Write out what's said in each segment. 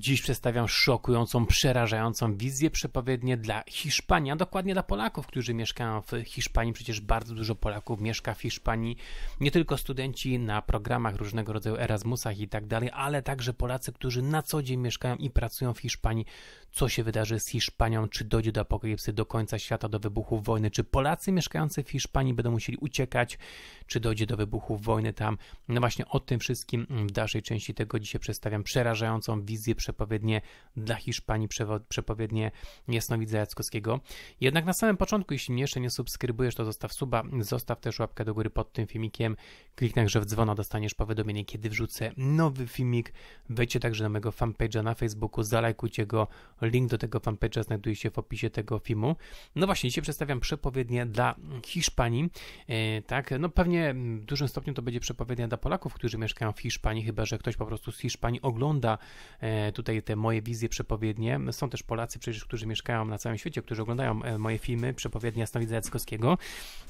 Dziś przedstawiam szokującą, przerażającą wizję przepowiednie dla Hiszpanii, a dokładnie dla Polaków, którzy mieszkają w Hiszpanii. Przecież bardzo dużo Polaków mieszka w Hiszpanii. Nie tylko studenci na programach różnego rodzaju Erasmusach i tak dalej, ale także Polacy, którzy na co dzień mieszkają i pracują w Hiszpanii co się wydarzy z Hiszpanią, czy dojdzie do apokalipsy, do końca świata, do wybuchu wojny, czy Polacy mieszkający w Hiszpanii będą musieli uciekać, czy dojdzie do wybuchu wojny tam. No właśnie o tym wszystkim w dalszej części tego dzisiaj przedstawiam przerażającą wizję przepowiednie dla Hiszpanii, przepowiednie Jasnowidza Jackowskiego. Jednak na samym początku, jeśli mnie jeszcze nie subskrybujesz, to zostaw suba, zostaw też łapkę do góry pod tym filmikiem, kliknij także w dzwona, dostaniesz powiadomienie, kiedy wrzucę nowy filmik. Wejdźcie także na mojego fanpage'a na Facebooku, zalajkujcie go, Link do tego fanpage'a znajduje się w opisie tego filmu. No właśnie, dzisiaj przedstawiam przepowiednię dla Hiszpanii. E, tak, no pewnie w dużym stopniu to będzie przepowiednia dla Polaków, którzy mieszkają w Hiszpanii, chyba że ktoś po prostu z Hiszpanii ogląda e, tutaj te moje wizje przepowiednie. Są też Polacy przecież, którzy mieszkają na całym świecie, którzy oglądają e, moje filmy, przepowiednia Stanowidza Jackowskiego.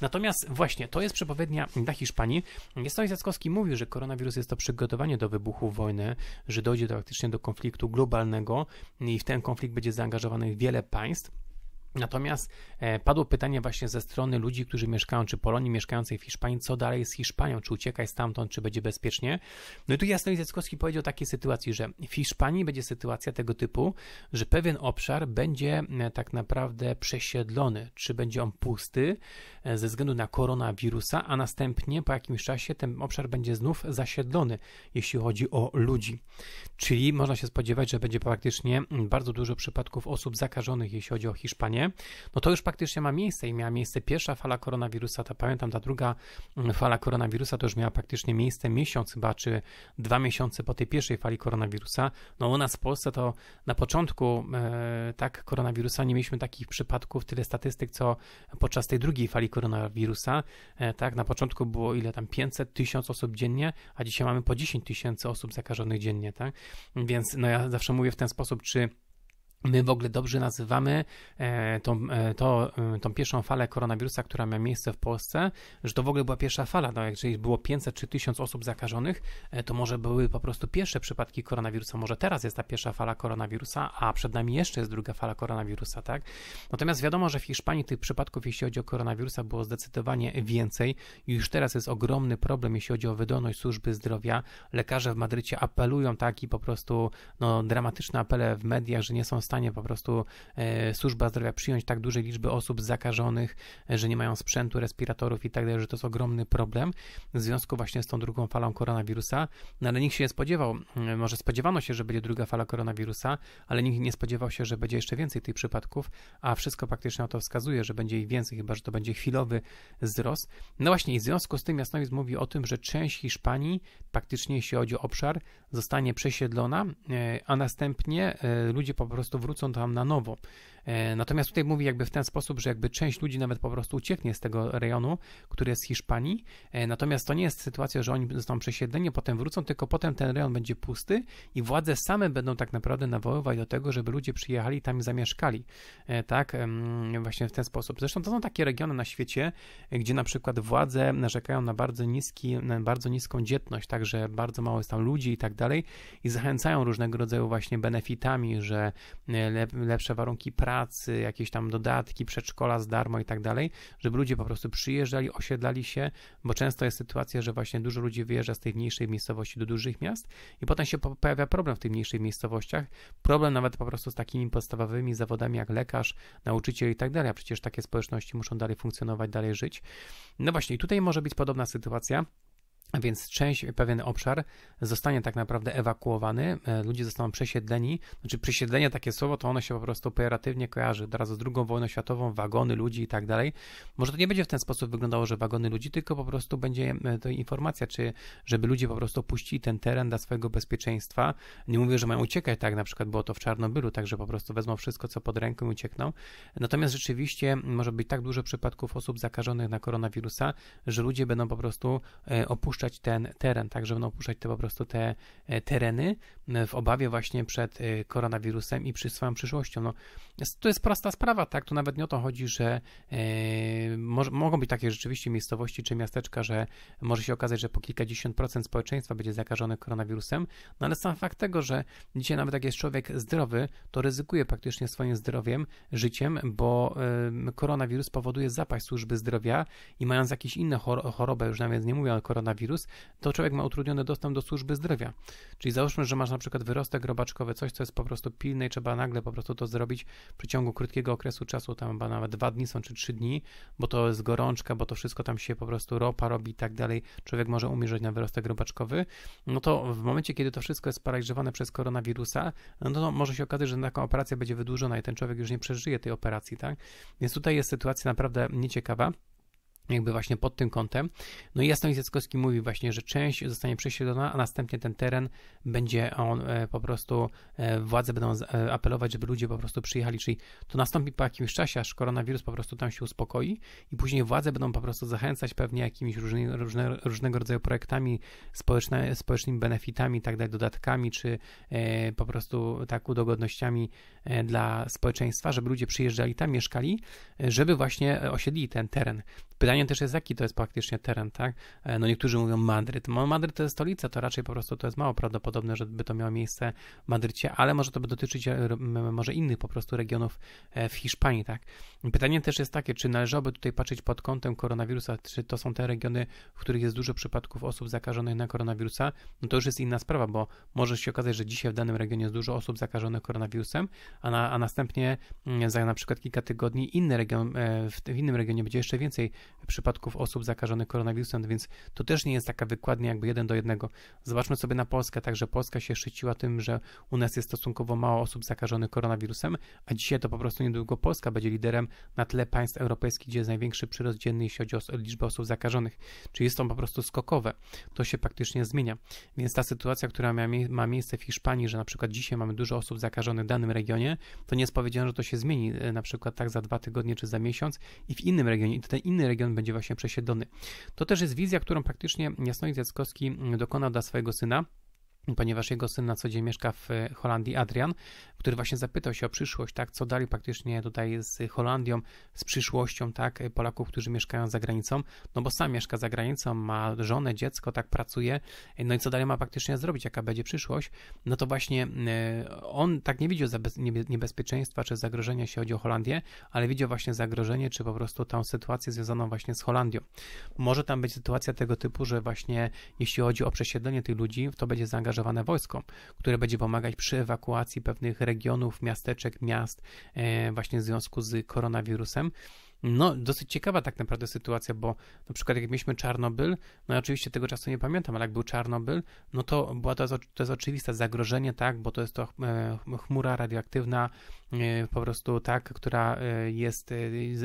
Natomiast właśnie, to jest przepowiednia dla Hiszpanii. Stanisław Jackowski mówił, że koronawirus jest to przygotowanie do wybuchu wojny, że dojdzie faktycznie do konfliktu globalnego i w ten konflikt konflikt będzie zaangażowanych wiele państw Natomiast e, padło pytanie właśnie ze strony ludzi, którzy mieszkają, czy Polonii mieszkającej w Hiszpanii, co dalej z Hiszpanią, czy uciekaj stamtąd, czy będzie bezpiecznie. No i tu Jasno Jackowski powiedział o takiej sytuacji, że w Hiszpanii będzie sytuacja tego typu, że pewien obszar będzie e, tak naprawdę przesiedlony, czy będzie on pusty e, ze względu na koronawirusa, a następnie po jakimś czasie ten obszar będzie znów zasiedlony, jeśli chodzi o ludzi. Czyli można się spodziewać, że będzie praktycznie bardzo dużo przypadków osób zakażonych, jeśli chodzi o Hiszpanię no to już praktycznie ma miejsce i miała miejsce pierwsza fala koronawirusa, ta pamiętam, ta druga mm, fala koronawirusa to już miała praktycznie miejsce miesiąc chyba, czy dwa miesiące po tej pierwszej fali koronawirusa. No u nas w Polsce to na początku e, tak koronawirusa nie mieliśmy takich przypadków, tyle statystyk, co podczas tej drugiej fali koronawirusa, e, tak, na początku było ile tam 500, 1000 osób dziennie, a dzisiaj mamy po 10 tysięcy osób zakażonych dziennie, tak? Więc no ja zawsze mówię w ten sposób, czy My w ogóle dobrze nazywamy e, tą, e, to, e, tą pierwszą falę koronawirusa, która miała miejsce w Polsce, że to w ogóle była pierwsza fala. No, jeżeli było 500 czy 1000 osób zakażonych, to może były po prostu pierwsze przypadki koronawirusa. Może teraz jest ta pierwsza fala koronawirusa, a przed nami jeszcze jest druga fala koronawirusa, tak? Natomiast wiadomo, że w Hiszpanii tych przypadków, jeśli chodzi o koronawirusa, było zdecydowanie więcej. Już teraz jest ogromny problem, jeśli chodzi o wydolność służby zdrowia. Lekarze w Madrycie apelują, tak, i po prostu no, dramatyczne apele w mediach, że nie są stanie po prostu e, służba zdrowia przyjąć tak dużej liczby osób zakażonych, e, że nie mają sprzętu, respiratorów i tak dalej, że to jest ogromny problem w związku właśnie z tą drugą falą koronawirusa. No ale nikt się nie spodziewał, e, może spodziewano się, że będzie druga fala koronawirusa, ale nikt nie spodziewał się, że będzie jeszcze więcej tych przypadków, a wszystko praktycznie na to wskazuje, że będzie ich więcej, chyba że to będzie chwilowy wzrost. No właśnie, i w związku z tym Jasnowic mówi o tym, że część Hiszpanii, praktycznie jeśli chodzi o obszar, zostanie przesiedlona, a następnie ludzie po prostu to wrócą tam na nowo. E, natomiast tutaj mówi jakby w ten sposób, że jakby część ludzi nawet po prostu ucieknie z tego rejonu, który jest z Hiszpanii. E, natomiast to nie jest sytuacja, że oni zostaną przesiedleni, potem wrócą, tylko potem ten rejon będzie pusty i władze same będą tak naprawdę nawoływać do tego, żeby ludzie przyjechali tam i zamieszkali. E, tak, właśnie w ten sposób. Zresztą to są takie regiony na świecie, gdzie na przykład władze narzekają na bardzo, niski, na bardzo niską dzietność, także bardzo mało jest tam ludzi i tak dalej i zachęcają różnego rodzaju właśnie benefitami, że E, lepsze warunki pracy, jakieś tam dodatki, przedszkola z darmo i tak dalej, żeby ludzie po prostu przyjeżdżali, osiedlali się, bo często jest sytuacja, że właśnie dużo ludzi wyjeżdża z tej mniejszej miejscowości do dużych miast i potem się pojawia problem w tych mniejszych miejscowościach, problem nawet po prostu z takimi podstawowymi zawodami jak lekarz, nauczyciel i tak dalej, a przecież takie społeczności muszą dalej funkcjonować, dalej żyć. No właśnie, i tutaj może być podobna sytuacja. A więc część, pewien obszar zostanie tak naprawdę ewakuowany, e, ludzie zostaną przesiedleni. Znaczy, przesiedlenie takie słowo, to ono się po prostu pejoratywnie kojarzy od razu z II wojną światową, wagony ludzi i tak dalej. Może to nie będzie w ten sposób wyglądało, że wagony ludzi, tylko po prostu będzie e, to informacja, czy żeby ludzie po prostu puścili ten teren dla swojego bezpieczeństwa. Nie mówię, że mają uciekać, tak na przykład było to w Czarnobylu, także po prostu wezmą wszystko, co pod ręką i uciekną. Natomiast rzeczywiście może być tak dużo przypadków osób zakażonych na koronawirusa, że ludzie będą po prostu e, opuszczać opuszczać ten teren, tak że będą opuszczać te po prostu te e, tereny, w obawie właśnie przed y, koronawirusem i przed swoją przyszłością. No, to jest prosta sprawa, tak? Tu nawet nie o to chodzi, że e, może, mogą być takie rzeczywiście miejscowości czy miasteczka, że może się okazać, że po kilkadziesiąt procent społeczeństwa będzie zakażone koronawirusem, no ale sam fakt tego, że dzisiaj nawet jak jest człowiek zdrowy, to ryzykuje praktycznie swoim zdrowiem, życiem, bo koronawirus powoduje zapaść służby zdrowia i mając jakieś inne chorobę, już nawet nie mówię o koronawirus, to człowiek ma utrudniony dostęp do służby zdrowia. Czyli załóżmy, że masz na przykład wyrostek robaczkowy, coś, co jest po prostu pilne i trzeba nagle po prostu to zrobić w przeciągu krótkiego okresu czasu, tam chyba nawet dwa dni są czy trzy dni, bo to jest gorączka, bo to wszystko tam się po prostu ropa robi i tak dalej, człowiek może umierzeć na wyrostek robaczkowy, no to w momencie, kiedy to wszystko jest sparaliżowane przez koronawirusa, no to może się okazać, że taka operacja będzie wydłużona i ten człowiek już nie przeżyje tej operacji, tak? Więc tutaj jest sytuacja naprawdę nieciekawa jakby właśnie pod tym kątem. No i Jasnowic Jackowski mówi właśnie, że część zostanie prześledzona, a następnie ten teren będzie on e, po prostu, e, władze będą e, apelować, żeby ludzie po prostu przyjechali, czyli to nastąpi po jakimś czasie, aż koronawirus po prostu tam się uspokoi i później władze będą po prostu zachęcać pewnie jakimiś różny, różne, różnego rodzaju projektami, społeczne, społecznymi benefitami, tak dalej, dodatkami, czy po prostu tak udogodnościami dla społeczeństwa, żeby ludzie przyjeżdżali tam, mieszkali, żeby właśnie osiedlili ten teren. Pytanie pytanie też jest, jaki to jest praktycznie teren, tak? E, no niektórzy mówią Madryt. Madryt to jest stolica, to raczej po prostu to jest mało prawdopodobne, żeby to miało miejsce w Madrycie, ale może to by dotyczyć e, może innych po prostu regionów e, w Hiszpanii, tak? Pytanie też jest takie, czy należałoby tutaj patrzeć pod kątem koronawirusa, czy to są te regiony, w których jest dużo przypadków osób zakażonych na koronawirusa? No to już jest inna sprawa, bo może się okazać, że dzisiaj w danym regionie jest dużo osób zakażonych koronawirusem, a, na, a następnie mm, za na przykład kilka tygodni inny region, w, w innym regionie będzie jeszcze więcej przypadków osób zakażonych koronawirusem, więc to też nie jest taka wykładnia jakby jeden do jednego. Zobaczmy sobie na Polskę, także Polska się szyciła tym, że u nas jest stosunkowo mało osób zakażonych koronawirusem, a dzisiaj to po prostu niedługo Polska będzie liderem na tle państw europejskich, gdzie jest największy przyrost dzienny, jeśli chodzi o liczbę osób zakażonych. Czyli jest to po prostu skokowe. To się praktycznie zmienia. Więc ta sytuacja, która ma miejsce w Hiszpanii, że na przykład dzisiaj mamy dużo osób zakażonych w danym regionie, to nie jest powiedziane, że to się zmieni e, na przykład tak za dwa tygodnie czy za miesiąc i w innym regionie. I ten inny region będzie właśnie przesiedlony. To też jest wizja, którą praktycznie Jasnoid Jackowski dokonał dla swojego syna ponieważ jego syn na co dzień mieszka w Holandii, Adrian, który właśnie zapytał się o przyszłość, tak, co dalej praktycznie tutaj z Holandią, z przyszłością, tak, Polaków, którzy mieszkają za granicą, no bo sam mieszka za granicą, ma żonę, dziecko, tak, pracuje, no i co dalej ma praktycznie zrobić, jaka będzie przyszłość, no to właśnie e, on tak nie widział niebezpieczeństwa czy zagrożenia, jeśli chodzi o Holandię, ale widział właśnie zagrożenie, czy po prostu tą sytuację związaną właśnie z Holandią. Może tam być sytuacja tego typu, że właśnie jeśli chodzi o przesiedlenie tych ludzi, w to będzie zaangażowane wojsko, które będzie pomagać przy ewakuacji pewnych regionów, miasteczek, miast e, właśnie w związku z koronawirusem. No, dosyć ciekawa tak naprawdę sytuacja, bo na przykład jak mieliśmy Czarnobyl, no ja oczywiście tego czasu nie pamiętam, ale jak był Czarnobyl, no to była to, to jest oczywiste zagrożenie, tak, bo to jest to e, chmura radioaktywna, e, po prostu tak, która e, jest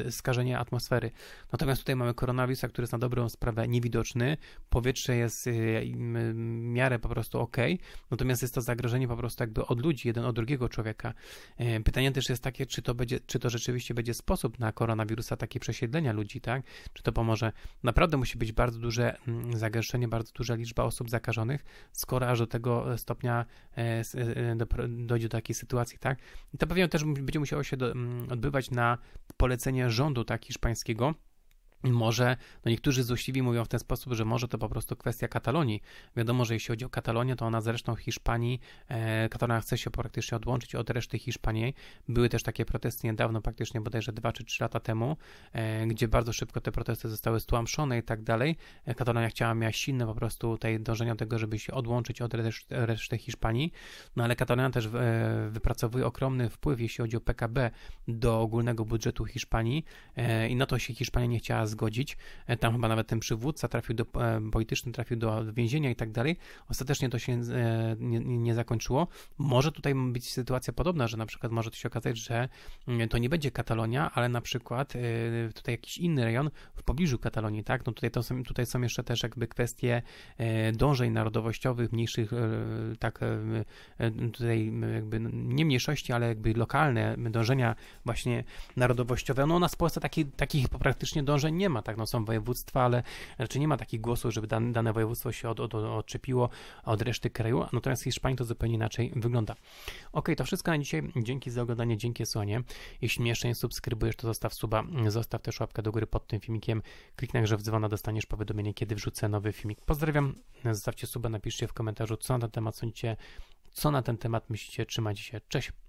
skażenie atmosfery. Natomiast tutaj mamy koronawirusa, który jest na dobrą sprawę niewidoczny, powietrze jest w miarę po prostu ok, natomiast jest to zagrożenie po prostu jakby od ludzi, jeden od drugiego człowieka. Pytanie też jest takie, czy to, będzie, czy to rzeczywiście będzie sposób na koronawirus, wirusa takie przesiedlenia ludzi, tak? Czy to pomoże? Naprawdę musi być bardzo duże mm, zagęszczenie, bardzo duża liczba osób zakażonych, skoro aż do tego stopnia e, e, dojdzie do takiej sytuacji, tak? I to pewnie też będzie musiało się mm, odbywać na polecenie rządu, tak, hiszpańskiego może, no niektórzy złośliwi mówią w ten sposób, że może to po prostu kwestia Katalonii. Wiadomo, że jeśli chodzi o Katalonię, to ona zresztą Hiszpanii, e, Katalonia chce się praktycznie odłączyć od reszty Hiszpanii. Były też takie protesty niedawno, praktycznie bodajże 2 czy 3 lata temu, e, gdzie bardzo szybko te protesty zostały stłamszone i tak dalej. E, Katalonia chciała, miała silne po prostu tutaj dążenie do tego, żeby się odłączyć od reszty, reszty Hiszpanii, no ale Katalonia też w, e, wypracowuje ogromny wpływ, jeśli chodzi o PKB do ogólnego budżetu Hiszpanii e, i na to się Hiszpania nie chciała zgodzić. E, tam chyba nawet ten przywódca trafił do, e, polityczny trafił do więzienia i tak dalej. Ostatecznie to się e, nie, nie zakończyło. Może tutaj być sytuacja podobna, że na przykład może to się okazać, że mm, to nie będzie Katalonia, ale na przykład tutaj jakiś inny rejon w pobliżu Katalonii, tak? No tutaj, to są, tutaj są jeszcze też jakby kwestie dążeń narodowościowych, mniejszych, tak, tutaj jakby nie mniejszości, ale jakby lokalne dążenia właśnie narodowościowe. No u nas w Polsce taki, takich praktycznie dążeń nie nie ma, tak, no są województwa, ale raczej znaczy nie ma takich głosów, żeby dane, dane województwo się od, od, odczepiło od reszty kraju, natomiast w Hiszpanii to zupełnie inaczej wygląda. Ok, to wszystko na dzisiaj. Dzięki za oglądanie, dzięki słonie. Jeśli mnie jeszcze nie subskrybujesz, to zostaw suba, zostaw też łapkę do góry pod tym filmikiem, kliknij że w dzwona, dostaniesz powiadomienie, kiedy wrzucę nowy filmik. Pozdrawiam, zostawcie suba, napiszcie w komentarzu, co na ten temat sądzicie, co na ten temat myślicie, trzymajcie się, cześć!